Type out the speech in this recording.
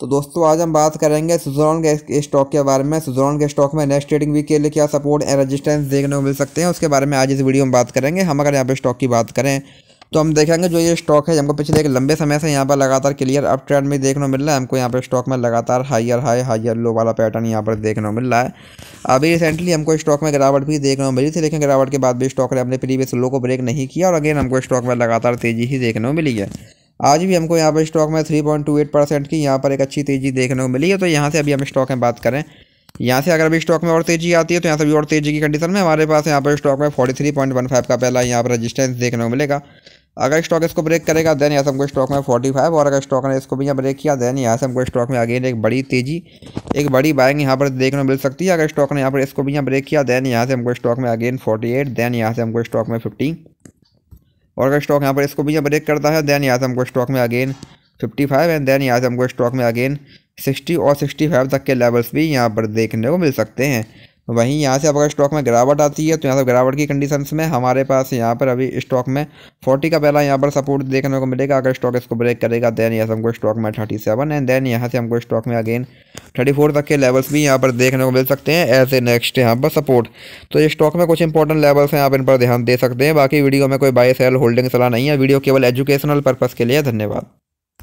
तो दोस्तों आज हम बात करेंगे सुजरॉन के स्टॉक के बारे में सुजरॉन के स्टॉक में नेक्स्ट ट्रेडिंग वीक के लिए क्या सपोर्ट एंड रेजिस्टेंस देखने को मिल सकते हैं उसके बारे में आज इस वीडियो में बात करेंगे हम अगर यहाँ पे स्टॉक की बात करें तो हम देखेंगे जो ये स्टॉक है हमको पिछले एक लंबे समय से यहाँ पर लगातार क्लियर अप ट्रेंड में देखने को मिल रहा है हमको यहाँ पर स्टॉक में लगातार हाइयर हाई हाइयर लो वाला पैटर्न यहाँ पर देखने को मिल रहा है अभी रिसेंटली हमको स्टॉक में गिरावट भी देखने को मिली थी लेकिन गिरावट के बाद भी स्टॉक ने अपने प्रीवियस लो को ब्रेक नहीं किया और अगेन हमको स्टॉक में लगातार तेज़ी ही देखने को मिली है आज भी हमको यहाँ पर स्टॉक में three point two eight percent की यहाँ पर एक अच्छी तेज़ी देखने को मिली है तो यहाँ से अभी हम स्टॉक में बात करें यहाँ से अगर अभी स्टॉक में और तेज़ी आती है तो यहाँ से भी और तेज़ी की कंडीशन में हमारे पास यहाँ पर स्टॉक में forty three point one five का पहला यहाँ पर रजिस्टेंस देखने को मिलेगा अगर स्टॉक इसको ब्रेक करेगा देन यहाँ से हमको स्टॉक में फोर्टी फाइव और अगर स्टॉक ने इसको भी यहाँ ब्रेक किया देन यहाँ से हमको स्टॉक में अगेन एक बड़ी तेज़ी एक बड़ी बाइंग यहाँ पर देखने को मिल सकती है अगर स्टॉक ने यहाँ पर इसको भी यहाँ ब्रेक किया देन यहाँ से हमको स्टॉक में अगेन फोर्टी एट देन यहाँ से हमको स्टॉक में फिफ्टी और अगर स्टॉक यहाँ पर इसको भी ब्रेक करता है देन यहाँ से हमको स्टॉक में अगेन 55 एंड देन यहाँ से हमको स्टॉक में अगेन 60 और 65 तक के लेवल्स भी यहाँ पर देखने को मिल सकते हैं वहीं यहाँ से अब अगर स्टॉक में गिरावट आती है तो यहाँ से गिरावट की कंडीशंस में हमारे पास यहाँ पर अभी स्टॉक में फोर्टी का पहला यहाँ पर सपोर्ट देखने को मिलेगा अगर स्टॉक इसको ब्रेक करेगा देन यहाँ से हमको स्टॉक में थर्टी सेवन एंड देन यहाँ से हमको स्टॉक में अगेन थर्टी फोर तक के लेवल्स भी यहाँ पर देखने को मिल सकते हैं ऐसे नेक्स्ट यहाँ पर सपोर्ट तो ये स्टॉक में कुछ इंपॉर्टेंट लेवल्स हैं आप इन पर ध्यान दे सकते हैं बाकी वीडियो में कोई बाय सेल होल्डिंग सलाह नहीं है वीडियो केवल एजुकेशनल पर्पज़ के लिए धन्यवाद